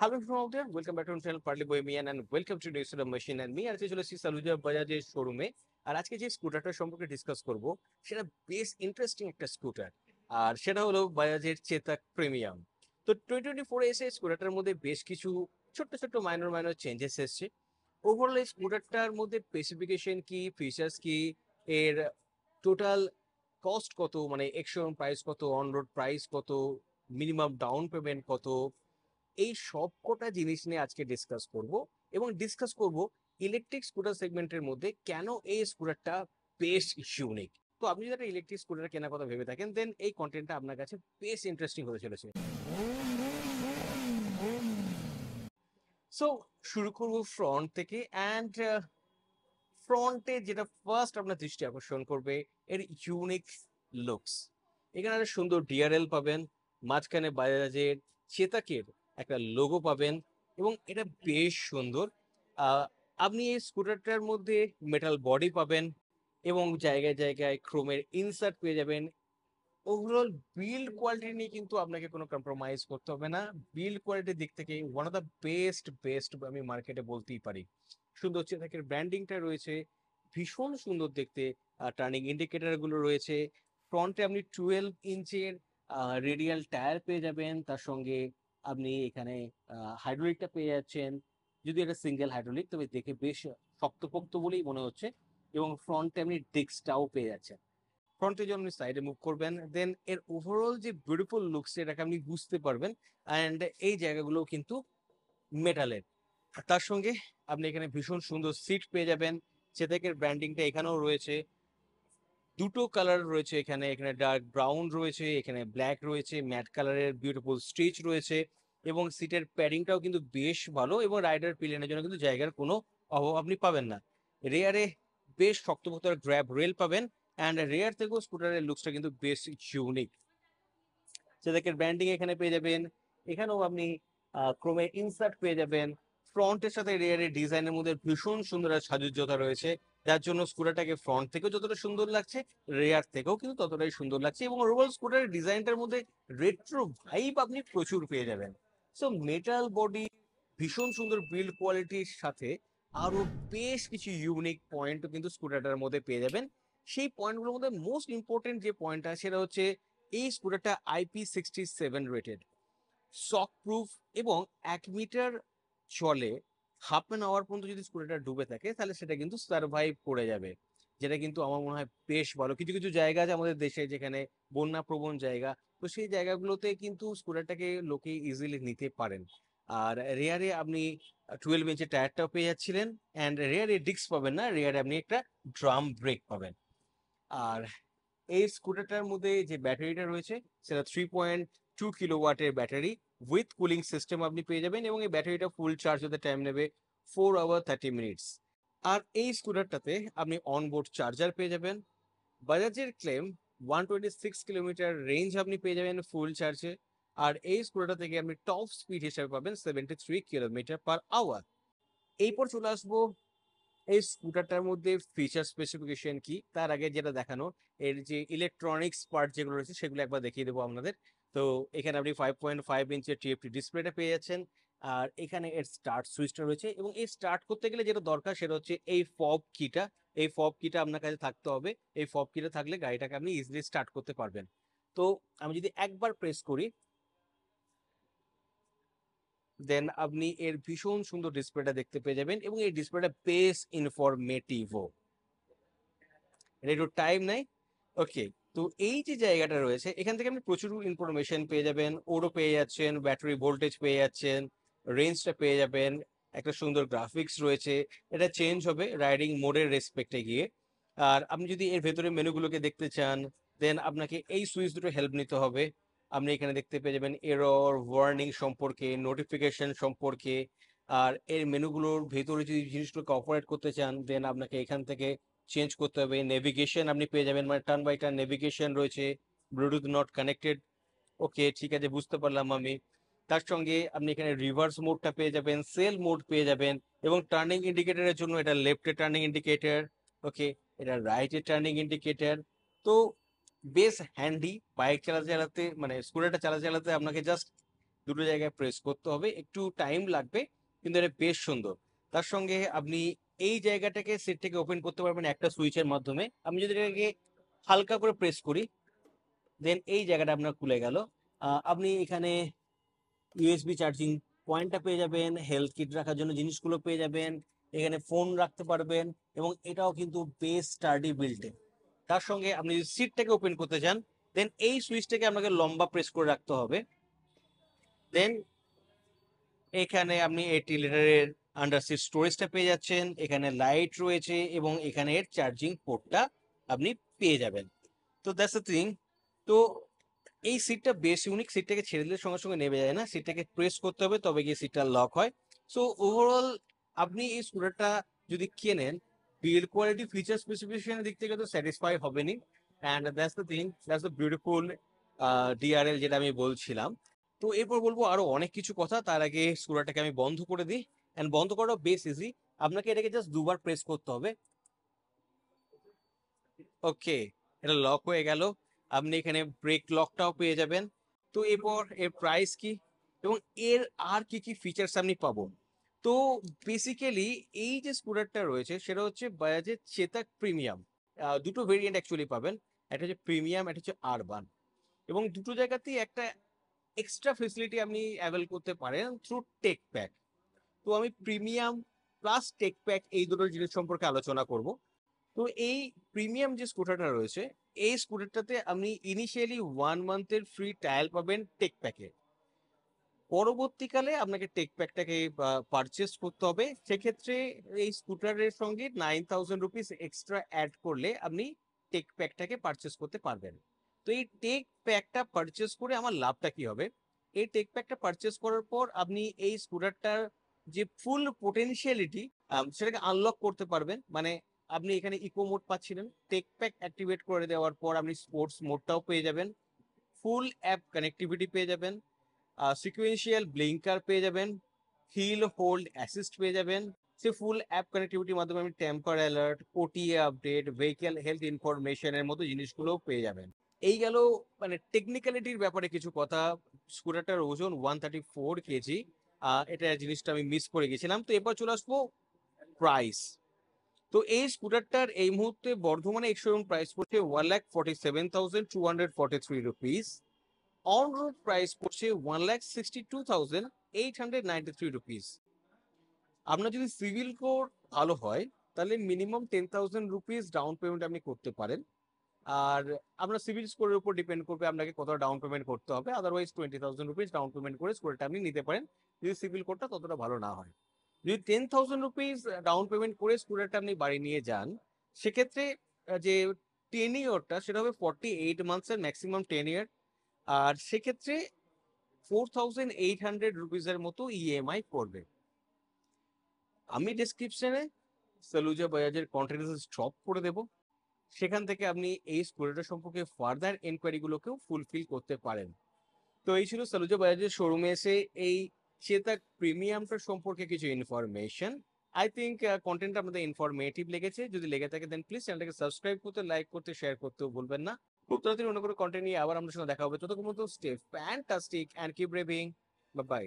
hello friends welcome back to channel Purely Bohemian and welcome to news machine and মি আর চলেছি সালুজা বাজাজের শোরুমে আর আজকে যে স্কুটারটার সম্পর্কে ডিসকাস করব সেটা বেশ ইন্টারেস্টিং একটা স্কুটার আর সেটা হলো বাজাজের চেতাক প্রিমিয়াম তো টোয়েন্টি টোয়েন্টি ফোরে এসে স্কুটারটার মধ্যে বেশ কিছু ছোট্ট ছোট্ট মাইনর মাইনর চেঞ্জেস এসেছে ওভারঅল এই স্কুটারটার মধ্যে স্পেসিফিকেশন কি ফিচার্স কি এর টোটাল কস্ট কত মানে এক্সোরুম প্রাইস কত অন রোড প্রাইস কত মিনিমাম ডাউন পেমেন্ট কত এই সব কটা জিনিস নিয়ে আজকে ডিসকাস করব এবং ডিসকাস করব ইলেকট্রিক স্কুটার সেগমেন্টের মধ্যে কেন এই স্কুটারটা বেশ ইউনিক তো আপনি যদি একটা ইলেকট্রিক স্কুটার কেনার কথা ভেবে থাকেন দেন এই কন্টেন্টটা আপনার কাছে বেশ ইন্টারেস্টিং হতে চলেছে সো শুরু করবো ফ্রন্ট থেকে অ্যান্ড ফ্রন্টে uh, যেটা ফার্স্ট আপনার দৃষ্টি আকর্ষণ করবে এর ইউনিক লুকস এখানে সুন্দর ডিআরএল পাবেন মাঝখানে বাজাজের চেতাকের একটা লোগো পাবেন এবং এটা বেশ সুন্দর আপনি এই স্কুটারটার মধ্যে মেটাল বডি পাবেন এবং জায়গায় জায়গায় ক্রোমের ইনসার্ট পেয়ে যাবেন ওভারঅল বিল্ড কোয়ালিটি নিয়ে কিন্তু আপনাকে কোনো কম্প্রোমাইজ করতে হবে না বিল্ড কোয়ালিটির দিক থেকে one of the best best আমি মার্কেটে বলতেই পারি সুন্দর চেতাকের ব্র্যান্ডিংটা রয়েছে ভীষণ সুন্দর দেখতে টার্নিং ইন্ডিকেটারগুলো রয়েছে ফ্রন্টে আপনি টুয়েলভ ইঞ্চের রেডিয়াল টায়ার পেয়ে যাবেন তার সঙ্গে আপনি এখানে হাইড্রোলিকটা পেয়ে যাচ্ছেন যদি এটা সিঙ্গেল হাইড্রোলিক তবে দেখে বেশ শক্তপোক্ত বলেই মনে হচ্ছে এবং ফ্রন্টে আপনি ডিস্কটাও পেয়ে যাচ্ছেন ফ্রন্টে যখন আপনি সাইডে মুভ করবেন দেন এর ওভারঅল যে বিউটিফুল লুকস এটাকে আপনি বুঝতে পারবেন অ্যান্ড এই জায়গাগুলো কিন্তু মেটালের তার সঙ্গে আপনি এখানে ভীষণ সুন্দর সিট পেয়ে যাবেন চেতেকের ব্র্যান্ডিংটা এখানেও রয়েছে দুটো কালার রয়েছে এখানে এখানে ডার্ক ব্রাউন রয়েছে এখানে ব্ল্যাক রয়েছে ম্যাট কালারের বিউটিফুল স্টিচ রয়েছে এবং সিটের প্যাডিংটাও কিন্তু বেশ ভালো এবং রাইডার পিলিয়নের জন্য কিন্তু জায়গার কোনো অভাব আপনি পাবেন না রেয়ারে বেশ শক্তপোক্ত গ্র্যাব রেল পাবেন অ্যান্ড রেয়ার থেকেও স্কুটারের লুকসটা কিন্তু বেশ ইউনিক সেটাকে ব্র্যান্ডিং এখানে পেয়ে যাবেন এখানেও আপনি ক্রোমে ইনসার্ট পেয়ে যাবেন ফ্রন্টের সাথে রেয়ারের ডিজাইনের মধ্যে ভীষণ সুন্দর সাজুজ্যতা রয়েছে যার জন্য স্কুটারটাকে ফ্রন্ট থেকেও যতটা সুন্দর লাগছে রেয়ার থেকেও কিন্তু ততটাই সুন্দর লাগছে এবং রোবাল স্কুটারের ডিজাইনটার মধ্যে রেট্রো ভাইব আপনি প্রচুর পেয়ে যাবেন সো মেটাল বডি ভীষণ সুন্দর বিল্ড কোয়ালিটির সাথে আরও বেশ কিছু ইউনিক পয়েন্টও কিন্তু স্কুটারটার মধ্যে পেয়ে যাবেন সেই পয়েন্টগুলোর মধ্যে মোস্ট ইম্পর্টেন্ট যে পয়েন্টটা সেটা হচ্ছে এই স্কুটারটা IP sixty seven rated shock proof এবং এক মিটার চলে হাফ অ্যান আওয়ার পর্যন্ত যদি স্কুটারটা ডুবে থাকে তাহলে সেটা কিন্তু সার্ভাইভ করে যাবে যেটা কিন্তু আমার মনে হয় বেশ ভালো কিছু কিছু জায়গা আছে আমাদের দেশে যেখানে বন্যা প্রবণ জায়গা তো সেই জায়গাগুলোতে কিন্তু স্কুটারটাকে লোকে ইজিলি নিতে পারেন আর রেয়ারে আপনি টুয়েলভ ইঞ্চের টায়ারটাও পেয়ে যাচ্ছিলেন অ্যান্ড রেয়ারে ডিক্স পাবেন না রেয়ারে আপনি একটা ড্রাম ব্রেক পাবেন আর এই স্কুটারটার মধ্যে যে ব্যাটারিটা রয়েছে সেটা থ্রি পয়েন্ট টু কিলো ওয়াটের ব্যাটারি উইথ কুলিং সিস্টেম আপনি পেয়ে যাবেন এবং এই ব্যাটারিটা ফুল চার্জ হতে টাইম নেবে ফোর আওয়ার থার্টি মিনিটস আর এই স্কুটারটাতে আপনি অনবোর্ড চার্জার পেয়ে যাবেন বাজাজের claim one twenty six kilometre range আপনি পেয়ে যাবেন ফুল চার্জে আর এই স্কুটারটা থেকে আপনি টপ স্পিড হিসাবে পাবেন seventy three kilometre per hour এরপর চলে আসবো এই স্কুটারটার মধ্যে ফিচার স্পেসিফিকেশন কি তার আগে যেটা দেখানো এর যে ইলেকট্রনিক্স পার্ট যেগুলো রয়েছে সেগুলো একবার দেখিয়ে দেবো আপনাদের তো এখানে আপনি ফাইভ পয়েন্ট ফাইভ ইঞ্চের টিএফটি ডিসপ্লেটা পেয়ে যাচ্ছেন আর এখানে এর স্টার্ট সুইচটা রয়েছে এবং এই স্টার্ট করতে গেলে যেটা দরকার সেটা হচ্ছে এই ফব কিটা এই ফব কিটা আপনার কাছে থাকতে হবে এই ফব কিটা থাকলে গাড়িটাকে আপনি ইজিলি স্টার্ট করতে পারবেন তো আমি যদি একবার প্রেস করি দেন আপনি এর ভীষণ সুন্দর ডিসপ্লেটা দেখতে পেয়ে যাবেন এবং এই ডিসপ্লেটা বেশ ইনফরমেটিভ এটা একটু টাইম নাই ওকে তো এই যে জায়গাটা রয়েছে এখান থেকে আপনি প্রচুর ইনফরমেশন পেয়ে যাবেন ওরও পেয়ে যাচ্ছেন ব্যাটারি ভোল্টেজ পেয়ে যাচ্ছেন রেঞ্জটা পেয়ে যাবেন একটা সুন্দর গ্রাফিক্স রয়েছে এটা চেঞ্জ হবে রাইডিং মোডের রেসপেক্টে গিয়ে আর আপনি যদি এর ভেতরে মেনুগুলোকে দেখতে চান দেন আপনাকে এই সুইচ দুটো হেল্প নিতে হবে আপনি এখানে দেখতে পেয়ে যাবেন এরর ওয়ার্নিং সম্পর্কে নোটিফিকেশন সম্পর্কে আর এর মেনুগুলোর ভেতরে যদি জিনিসগুলোকে অপারেট করতে চান দেন আপনাকে এখান থেকে চেঞ্জ করতে হবে নেভিগেশন আপনি পেয়ে যাবেন মানে টার্ন বাই টার্ন নেভিগেশন রয়েছে ব্লুটুথ নট কানেক্টেড ওকে ঠিক আছে বুঝতে পারলাম আমি তার সঙ্গে আপনি এখানে রিভার্স মোডটা পেয়ে যাবেন সেল মোড পেয়ে যাবেন এবং টার্নিং ইন্ডিকেটারের জন্য এটা লেফটে টার্নিং ইন্ডিকেটার ওকে এটা রাইটে টার্নিং ইন্ডিকেটার তো বেশ হ্যান্ডি বাইক চালাতে চালাতে মানে স্কুটারটা চালাতে চালাতে আপনাকে জাস্ট দুটো জায়গায় প্রেস করতে হবে একটু টাইম লাগবে কিন্তু এটা বেশ সুন্দর তার সঙ্গে আপনি এই জায়গাটাকে সেট থেকে ওপেন করতে পারবেন একটা সুইচের মাধ্যমে আমি যদি এটাকে হালকা করে প্রেস করি দেন এই জায়গাটা আপনার খুলে গেল আপনি এখানে ইউএসবি চার্জিং পয়েন্টটা পেয়ে যাবেন হেলথ কিট রাখার জন্য জিনিসগুলো পেয়ে যাবেন এখানে ফোন রাখতে পারবেন এবং এটাও কিন্তু বেস স্টাডি বিল্টে তার সঙ্গে আপনি যদি সিটটাকে ওপেন করতে চান দেন এই সুইচটাকে আপনাকে লম্বা প্রেস করে রাখতে হবে দেন এখানে আপনি এইটি লিটারের আন্ডার সিট স্টোরেজটা পেয়ে যাচ্ছেন এখানে লাইট রয়েছে এবং এখানের চার্জিং পোর্টটা আপনি পেয়ে যাবেন তো দ্যাটস দ্য থিং তো এই সিটটা বেশ ইউনিক সিটটাকে ছেড়ে দিলে সঙ্গে সঙ্গে নেমে যায় না সিটটাকে প্রেস করতে হবে তবে গিয়ে সিটটা লক হয় সো ওভারঅল আপনি এই স্কুটারটা যদি কেনেন বিল্ড কোয়ালিটি ফিচার স্পেসিফিকেশনের দিক থেকে তো স্যাটিসফাই হবেনি and that's the thing that's the beautiful DRL যেটা আমি বলছিলাম তো এরপর বলবো আরো অনেক কিছু কথা তার আগে স্কুটারটাকে আমি বন্ধ করে দিই অ্যান্ড বন্ধ করা বেশ ইজি আপনাকে এটাকে জাস্ট দুবার প্রেস করতে হবে ওকে এটা লক হয়ে গেল আপনি এখানে ব্রেক লকটাও পেয়ে যাবেন তো এরপর এর প্রাইস কি এবং এর আর কি কি ফিচার্স আপনি পাবো তো বেসিক্যালি এই যে স্কুটারটা রয়েছে সেটা হচ্ছে বাজাজের চেতাক প্রিমিয়াম দুটো ভেরিয়েন্ট অ্যাকচুয়ালি পাবেন একটা হচ্ছে প্রিমিয়াম একটা হচ্ছে আরবান এবং দুটো জায়গাতেই একটা এক্সট্রা ফেসিলিটি আপনি অ্যাভেল করতে পারেন থ্রু টেক প্যাক তো আমি প্রিমিয়াম প্লাস টেক প্যাক এই দুটো জিনিস সম্পর্কে আলোচনা করব তো এই প্রিমিয়াম যে স্কুটারটা রয়েছে এই স্কুটারটাতে আপনি ইনিশিয়ালি ওয়ান মান্থের ফ্রি ট্রায়াল পাবেন টেক প্যাকে পরবর্তীকালে আপনাকে টেক প্যাকটাকে পারচেস করতে হবে সেক্ষেত্রে এই স্কুটারের সঙ্গে nine thousand rupees extra add করলে আপনি টেক প্যাকটাকে পারচেস করতে পারবেন তো এই টেক প্যাকটা পারচেস করে আমার লাভটা কি হবে এই টেক প্যাকটা পারচেস করার পর আপনি এই স্কুটারটার যে ফুল পোটেনশিয়ালিটি সেটাকে আনলক করতে পারবেন মানে আপনি এখানে ইকো মোড পাচ্ছিলেন টেক প্যাক অ্যাক্টিভেট করে দেওয়ার পর আপনি স্পোর্টস মোডটাও পেয়ে যাবেন ফুল অ্যাপ কানেক্টিভিটি পেয়ে যাবেন সিকুয়েন্সিয়াল ব্লিঙ্কার পেয়ে যাবেন হিল হোল্ড অ্যাসিস্ট পেয়ে যাবেন সে ফুল অ্যাপ কানেক্টিভিটির মাধ্যমে আপনি tamper alert OTA update vehicle health ইনফরমেশনের মতো জিনিসগুলোও পেয়ে যাবেন এই গেল মানে টেকনিক্যালিটির ব্যাপারে কিছু কথা স্কুটারটার ওজন ওয়ান থার্টি ফোর কেজি এটা জিনিসটা আমি মিস করে গেছিলাম তো এরপর চলে আসবো প্রাইস তো এই স্কুটারটার এই মুহূর্তে বর্ধমানে এক্স শোরুম প্রাইস পড়ছে one lakh forty seven thousand two hundred forty three rupees on road price পড়ছে one lakh sixty two thousand eight hundred ninety three rupees আপনার যদি সিভিল কোড ভালো হয় তাহলে minimum ten thousand rupees down payment আপনি করতে পারেন আর আপনার সিভিল স্কোরের উপর ডিপেন্ড করবে আপনাকে কত ডাউন পেমেন্ট করতে হবে otherwise twenty thousand rupees down payment করে স্কোরটা আপনি নিতে পারেন যদি সিভিল কোডটা ততটা ভালো না হয় যদি ten thousand rupees down payment করে স্টুডেন্টটা আপনি বাড়ি নিয়ে যান সেক্ষেত্রে যে টেন ইয়ারটা সেটা হবে ফর্টি এইট মান্থসের ম্যাক্সিমাম টেন ইয়ার আর সেক্ষেত্রে ফোর থাউজেন্ড এইট হান্ড্রেড রুপিসের মতো ইএমআই e পড়বে আমি ডিসক্রিপশনে সালুজা বাজাজের কন্টেন্ট স্টপ করে দেব সেখান থেকে আপনি এই স্কুলটা সম্পর্কে ফার্দার এনকোয়ারিগুলোকেও ফুলফিল করতে পারেন তো এই ছিল সালুজা বাজাজের শোরুমে এসে এই সে তার প্রিমিয়ামটা সম্পর্কে কিছু ইনফরমেশন আই থিঙ্ক কন্টেন্ট আমাদের ইনফরমেটিভ লেগেছে যদি লেগে থাকে দেন প্লিজ চ্যানেলটাকে সাবস্ক্রাইব করতে লাইক করতে শেয়ার করতেও ভুলবেন না খুব তাড়াতাড়ি অন্য কোনো কন্টেন্ট নিয়ে আবার আমাদের সঙ্গে দেখা হবে ততক্ষণ মতো stay fantastic and keep revving by